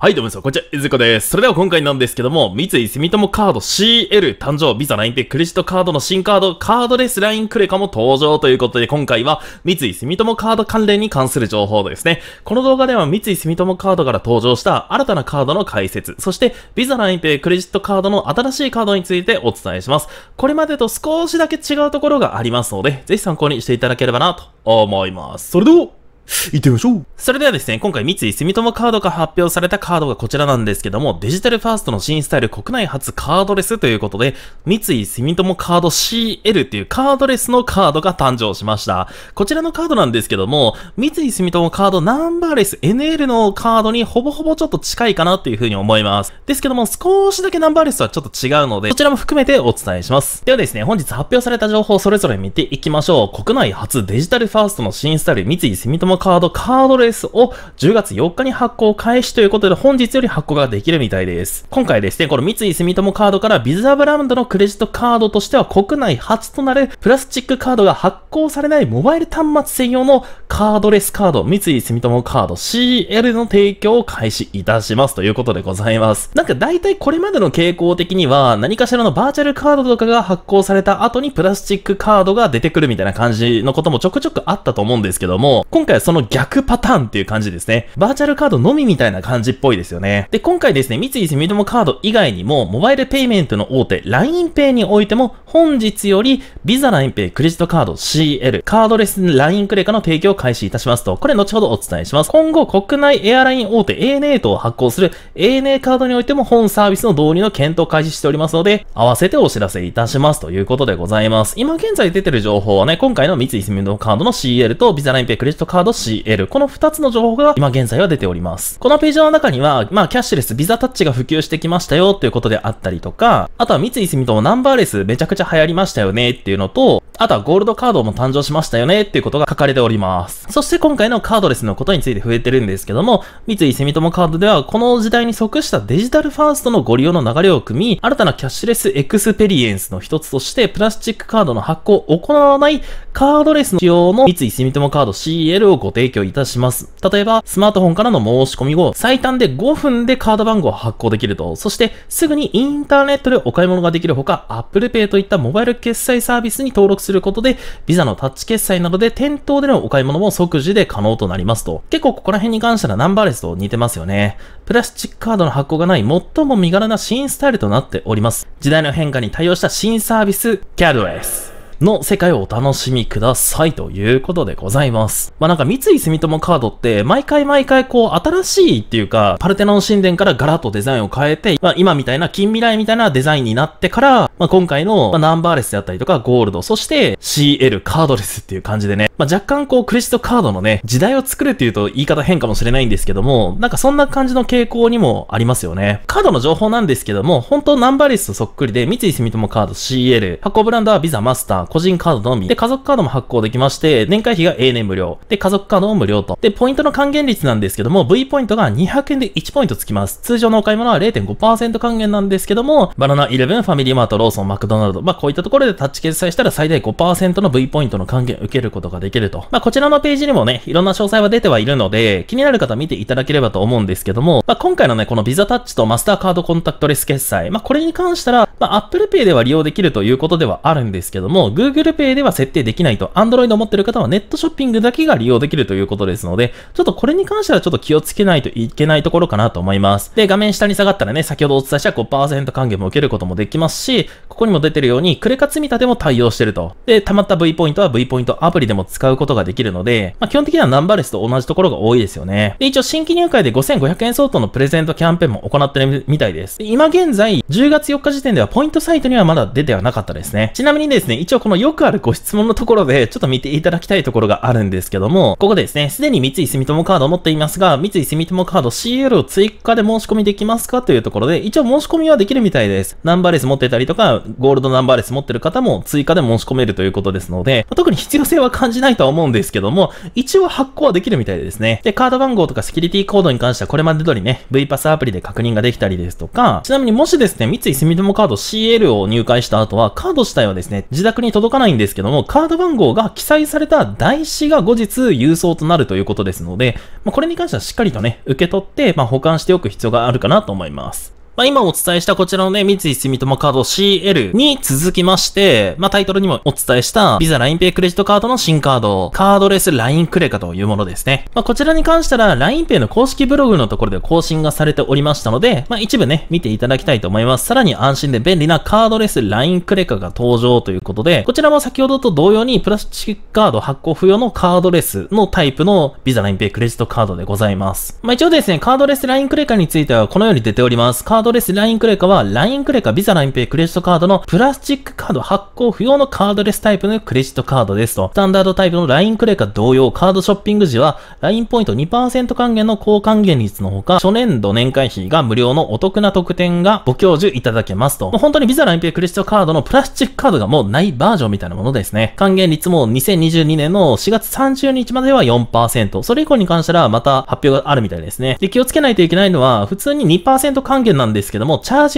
はい、どうも皆さん、こんにちは、いずこです。それでは今回なんですけども、三井住友カード CL 誕生、ビザライン e ペクレジットカードの新カード、カードレス LINE クレカも登場ということで、今回は三井住友カード関連に関する情報ですね。この動画では三井住友カードから登場した新たなカードの解説、そしてビザ l イン e ペクレジットカードの新しいカードについてお伝えします。これまでと少しだけ違うところがありますので、ぜひ参考にしていただければなと思います。それでは行ってみましょうそれではですね、今回三井住友カードが発表されたカードがこちらなんですけども、デジタルファーストの新スタイル国内初カードレスということで、三井住友カード CL っていうカードレスのカードが誕生しました。こちらのカードなんですけども、三井住友カードナンバーレス NL のカードにほぼほぼちょっと近いかなっていう風に思います。ですけども、少しだけナンバーレスとはちょっと違うので、こちらも含めてお伝えします。ではですね、本日発表された情報をそれぞれ見ていきましょう。国内初デジタルファーストの新スタイル三井住友カード、カードレースを10月4日に発行開始ということで、本日より発行ができるみたいです。今回ですね、この三井住友カードからビザブランドのクレジットカードとしては国内初となるプラスチックカードが発行されないモバイル端末専用のカードレスカード、三井住友カード CL の提供を開始いたしますということでございます。なんか大体これまでの傾向的には、何かしらのバーチャルカードとかが発行された後にプラスチックカードが出てくるみたいな感じのこともちょくちょくあったと思うんですけども、今回はその逆パターンっていう感じですね。バーチャルカードのみみたいな感じっぽいですよね。で、今回ですね、三井住友カード以外にも、モバイルペイメントの大手、LINEPay においても、本日より、ビザ LINEPay クレジットカード CL、カードレス LINE クレカの提供を開始いたしますと、これ後ほどお伝えします。今後、国内エアライン大手 ANA と発行する ANA カードにおいても、本サービスの導入の検討開始しておりますので、合わせてお知らせいたしますということでございます。今現在出てる情報はね、今回の三井住友カードの CL と、ビザ LINEPay クレジットカード CL。この2つの情報が今現在は出ております。このページの中には、まあ、キャッシュレス、ビザタッチが普及してきましたよということであったりとか、あとは三井住友ナンバーレスめちゃくちゃ流行りましたよねっていうのと、あとはゴールドカードも誕生しましたよねっていうことが書かれております。そして今回のカードレスのことについて触れてるんですけども、三井住友カードではこの時代に即したデジタルファーストのご利用の流れを組み、新たなキャッシュレスエクスペリエンスの一つとしてプラスチックカードの発行を行わないカードレスの使用の三井住友カード CL をご提供いたします。例えば、スマートフォンからの申し込み後、最短で5分でカード番号を発行できると、そしてすぐにインターネットでお買い物ができるほか、Apple Pay といったモバイル決済サービスに登録すすることで、ビザのタッチ決済などで店頭でのお買い物も即時で可能となりますと。結構ここら辺に関してはナンバーレスと似てますよね。プラスチックカードの発行がない最も身軽な新スタイルとなっております。時代の変化に対応した新サービス、キャドレス。の世界をお楽しみくださいということでございます。まあなんか三井住友カードって毎回毎回こう新しいっていうかパルテノン神殿からガラッとデザインを変えて、まあ今みたいな近未来みたいなデザインになってから、まあ今回の、まあ、ナンバーレスであったりとかゴールド、そして CL カードレスっていう感じでね、まあ若干こうクレジットカードのね、時代を作るっていうと言い方変かもしれないんですけども、なんかそんな感じの傾向にもありますよね。カードの情報なんですけども、本当ナンバーレスとそっくりで三井住友カード CL、箱ブランドはビザマスター、個人カードのみ。で、家族カードも発行できまして、年会費が永年無料。で、家族カードも無料と。で、ポイントの還元率なんですけども、V ポイントが200円で1ポイントつきます。通常のお買い物は0.5%還元なんですけども、バナナ11、ファミリーマート、ローソン、マクドナルド、まあこういったところでタッチ決済したら最大5%の V ポイントの還元受けることができると。まあこちらのページにもね、いろんな詳細は出てはいるので、気になる方見ていただければと思うんですけども、まあ今回のね、このビザタッチとマスターカードコンタクトレス決済、まあこれに関したら、まあ Apple Pay では利用できるということではあるんですけども、Google Pay では設定できないと、Android を持ってる方はネットショッピングだけが利用できるということですので、ちょっとこれに関してはちょっと気をつけないといけないところかなと思います。で、画面下に下がったらね、先ほどお伝えした5%還元も受けることもできますし、ここにも出てるように、クレカ積み立ても対応してると。で、溜まった V ポイントは V ポイントアプリでも使うことができるので、まあ、基本的にはナンバレスと同じところが多いですよね。で、一応新規入会で5500円相当のプレゼントキャンペーンも行ってるみたいです。で今現在、10月4日時点ではポイントサイトにはまだ出てはなかったですね。ちなみにですね、一応このよくあるご質問のところで、ちょっと見ていただきたいところがあるんですけども、ここでですね、すでに三井住友カードを持っていますが、三井住友カード CL を追加で申し込みできますかというところで、一応申し込みはできるみたいです。ナンバーレス持ってたりとか、ゴールドナンバーレス持ってる方も追加で申し込めるということですので、特に必要性は感じないとは思うんですけども、一応発行はできるみたいですね。で、カード番号とかセキュリティコードに関してはこれまで通りね、V パスアプリで確認ができたりですとか、ちなみにもしですね、三井住友カード CL を入会した後は、カード自体はですね、自宅に届かないんですけども、カード番号が記載された台紙が後日郵送となるということですので、まあ、これに関してはしっかりとね、受け取って、まあ、保管しておく必要があるかなと思います。まあ、今お伝えしたこちらのね、三井住友カード CL に続きまして、まあ、タイトルにもお伝えした、ビザラインペイクレジットカードの新カード、カードレスラインクレカというものですね。まあ、こちらに関したら、LINEPay の公式ブログのところで更新がされておりましたので、まあ、一部ね、見ていただきたいと思います。さらに安心で便利なカードレスラインクレカが登場ということで、こちらも先ほどと同様に、プラスチックカード発行不要のカードレスのタイプのビザ LINEPay クレジットカードでございます。まあ、一応ですね、カードレスラインクレカについてはこのように出ております。カードドレス l i n クレカはラインクレカビザラインペイ、クレジットカードのプラスチックカード発行不要のカードレスタイプのクレジットカードですと。スタンダードタイプのラインクレカ同様、カードショッピング時はラインポイント2%還元の高還元率のほか、初年度年会費が無料のお得な特典がご教授いただけますと。本当にビザラインペイ、クレジットカードのプラスチックカードがもうないバージョンみたいなものですね。還元率も2022年の4月30日までは4%。それ以降に関してはまた発表があるみたいですね。で、気をつけないといけないのは、普通に2%還元なんでですけども、チャー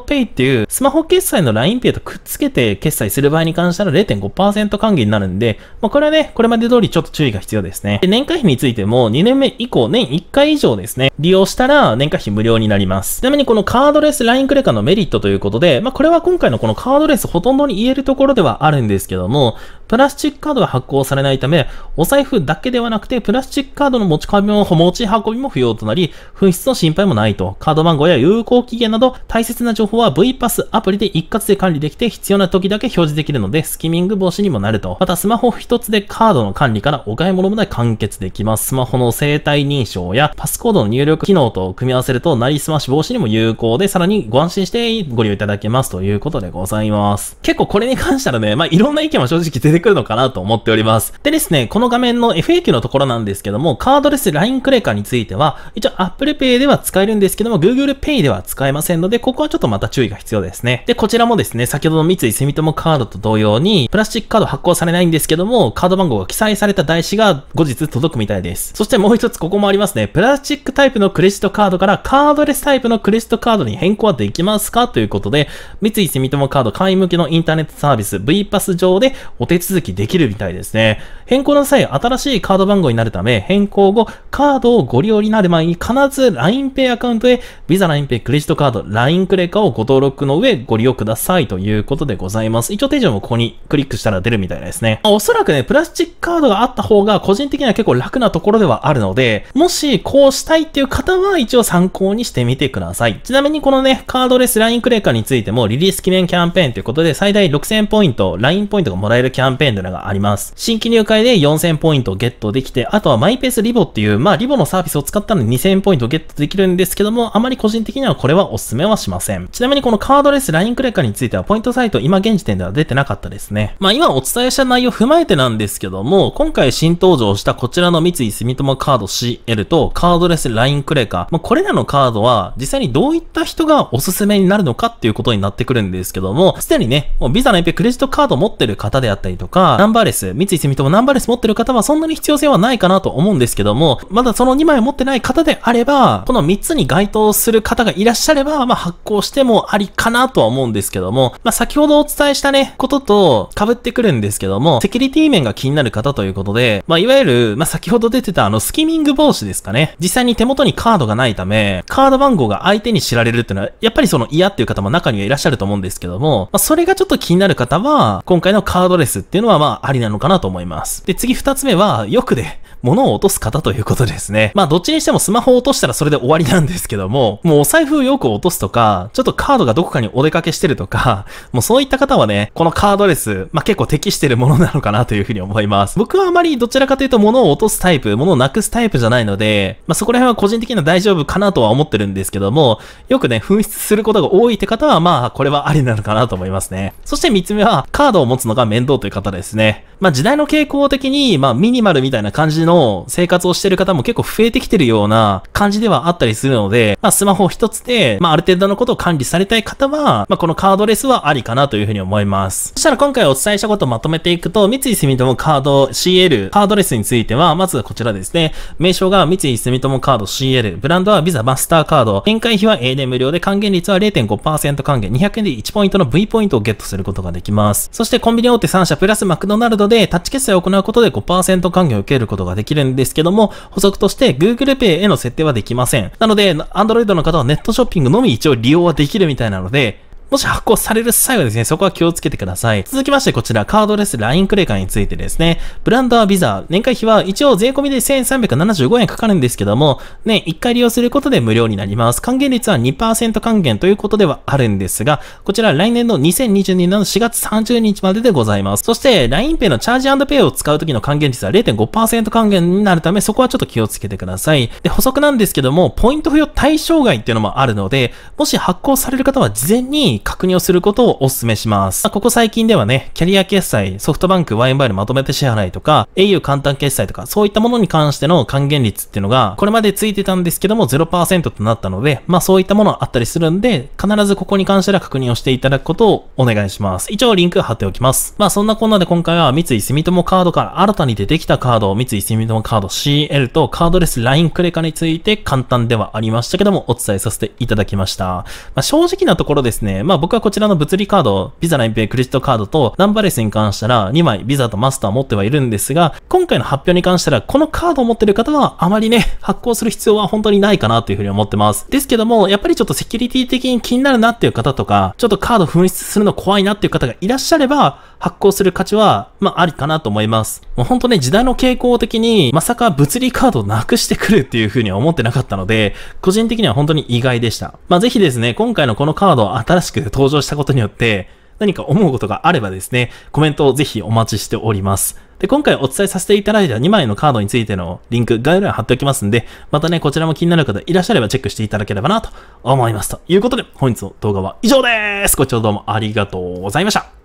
ジペイっていうスマホ決済の LINEPay とくっつけて決済する場合に関しては0.5%還元になるんで、まあ、これはね、これまで通りちょっと注意が必要ですね。で、年会費についても2年目以降年1回以上ですね、利用したら年会費無料になります。ちなみにこのカードレス LINE クレカのメリットということで、まあ、これは今回のこのカードレスほとんどに言えるところではあるんですけども、プラスチックカードが発行されないため、お財布だけではなくて、プラスチックカードの持ち込みも、持ち運びも不要となり、紛失の心配もないと。カード番号や有効期限など、大切な情報は V パスアプリで一括で管理できて、必要な時だけ表示できるので、スキミング防止にもなると。また、スマホ一つでカードの管理からお買い物まで完結できます。スマホの生体認証やパスコードの入力機能と組み合わせると、なりすまし防止にも有効で、さらにご安心してご利用いただけますということでございます。結構これに関したらね、まあ、いろんな意見は正直出ててくるのかなと思っております。でですね、この画面の FAQ のところなんですけども、カードレスラインクレカについては、一応 Apple Pay では使えるんですけども、Google Pay では使えませんので、ここはちょっとまた注意が必要ですね。で、こちらもですね、先ほどの三井住友カードと同様に、プラスチックカード発行されないんですけども、カード番号が記載された台紙が後日届くみたいです。そしてもう一つここもありますね。プラスチックタイプのクレジットカードからカードレスタイプのクレジットカードに変更はできますかということで、三井住友カード会員向けのインターネットサービス V パス上でお手伝続きできるみたいですね。変更の際、新しいカード番号になるため、変更後、カードをご利用になる前に必ず LINEPay アカウントへ、Visa LINEPay クレジットカード、LINE クレカをご登録の上、ご利用くださいということでございます。一応手順もここにクリックしたら出るみたいですね。まおそらくね、プラスチックカードがあった方が、個人的には結構楽なところではあるので、もしこうしたいっていう方は、一応参考にしてみてください。ちなみにこのね、カードレス LINE クレカについても、リリース記念キャンペーンということで、最大6000ポイント、LINE ポイントがもらえるキャンペーンペーンというのがあります。新規入会で4000ポイントをゲットできて、あとはマイペースリボっていう、まあリボのサービスを使ったので2000ポイントゲットできるんですけども、あまり個人的にはこれはおすすめはしません。ちなみにこのカードレスラインクレカについてはポイントサイト今現時点では出てなかったですね。まあ今お伝えした内容を踏まえてなんですけども、今回新登場したこちらの三井住友カード CL とカードレスラインクレカ、まあこれらのカードは実際にどういった人がおすすめになるのかっていうことになってくるんですけども、すでにね、もうビザのエペクレジットカード持ってる方であったりととか、ナンバーレス、三井住友ナンバーレス持ってる方はそんなに必要性はないかなと思うんですけども、まだその2枚持ってない方であれば、この3つに該当する方がいらっしゃれば、まあ発行してもありかなとは思うんですけども、まあ先ほどお伝えしたね、ことと被ってくるんですけども、セキュリティ面が気になる方ということで、まあいわゆる、まあ先ほど出てたあのスキミング防止ですかね。実際に手元にカードがないため、カード番号が相手に知られるっていうのは、やっぱりその嫌っていう方も中にはいらっしゃると思うんですけども、まあそれがちょっと気になる方は、今回のカードレスってっていうのはまあありなのかなと思います。で、次2つ目は、欲で、物を落とす方ということですね。まあ、どっちにしてもスマホを落としたらそれで終わりなんですけども、もうお財布よく落とすとか、ちょっとカードがどこかにお出かけしてるとか、もうそういった方はね、このカードレス、まあ、結構適してるものなのかなというふうに思います。僕はあまりどちらかというと物を落とすタイプ、物をなくすタイプじゃないので、まあ、そこら辺は個人的には大丈夫かなとは思ってるんですけども、よくね、紛失することが多いって方は、まあ、これはありなのかなと思いますね。そして3つ目は、カードを持つのが面倒という方ですね。まあ、時代の傾向的に、まあ、ミニマルみたいな感じの生活をしてる方も結構増えてきてるような感じではあったりするので、まあ、スマホ一つで、まあ、ある程度のことを管理されたい方は、まあ、このカードレスはありかなというふうに思います。そしたら今回お伝えしたことをまとめていくと、三井住友カード CL、カードレスについては、まずこちらですね。名称が三井住友カード CL、ブランドは visa マスターカード、展開費は A で無料で還元率は0.5%還元、200円で1ポイントの V ポイントをゲットすることができます。そしてコンビニ大手3社プラスマクドナルドでタッチ決済を行うことで5%還元を受けることができます。できるんですけども、補足として Google Pay への設定はできません。なので、Android の方はネットショッピングのみ一応利用はできるみたいなので、もし発行される際はですね、そこは気をつけてください。続きましてこちら、カードレスラインクレーカーについてですね、ブランドはビザ、年会費は一応税込みで1375円かかるんですけども、ね、1回利用することで無料になります。還元率は2%還元ということではあるんですが、こちら来年の2022年の4月30日まででございます。そして、l i n e イのチャージペイを使う時の還元率は0.5%還元になるため、そこはちょっと気をつけてください。で、補足なんですけども、ポイント付与対象外っていうのもあるので、もし発行される方は事前にに確認をすることをお勧めします。まあ、ここ最近ではね、キャリア決済、ソフトバンク、ワインバイルまとめて支払いとか、au 簡単決済とか、そういったものに関しての還元率っていうのが、これまでついてたんですけども0%となったので、まあそういったものあったりするんで、必ずここに関しては確認をしていただくことをお願いします。一応リンク貼っておきます。まあそんなこんなで今回は三井住友カードから新たに出てきたカード、三井住友カード CL とカードレス LINE クレカについて簡単ではありましたけどもお伝えさせていただきました。まあ正直なところですね、まあ僕はこちらの物理カード、ビザ、ラインペイ、クレジットカードとナンバレスに関したら2枚ビザとマスター持ってはいるんですが、今回の発表に関したらこのカードを持ってる方はあまりね、発行する必要は本当にないかなというふうに思ってます。ですけども、やっぱりちょっとセキュリティ的に気になるなっていう方とか、ちょっとカード紛失するの怖いなっていう方がいらっしゃれば、発行する価値は、まあありかなと思います。もう本当ね、時代の傾向的に、まさか物理カードをなくしてくるっていうふうには思ってなかったので、個人的には本当に意外でした。まあぜひですね、今回のこのカードを新しくク登場したことによって、何か思うことがあればですね、コメントをぜひお待ちしております。で、今回お伝えさせていただいた2枚のカードについてのリンク、概要欄貼っておきますんで、またね、こちらも気になる方いらっしゃればチェックしていただければなと思います。ということで、本日の動画は以上です。ご視聴どうもありがとうございました。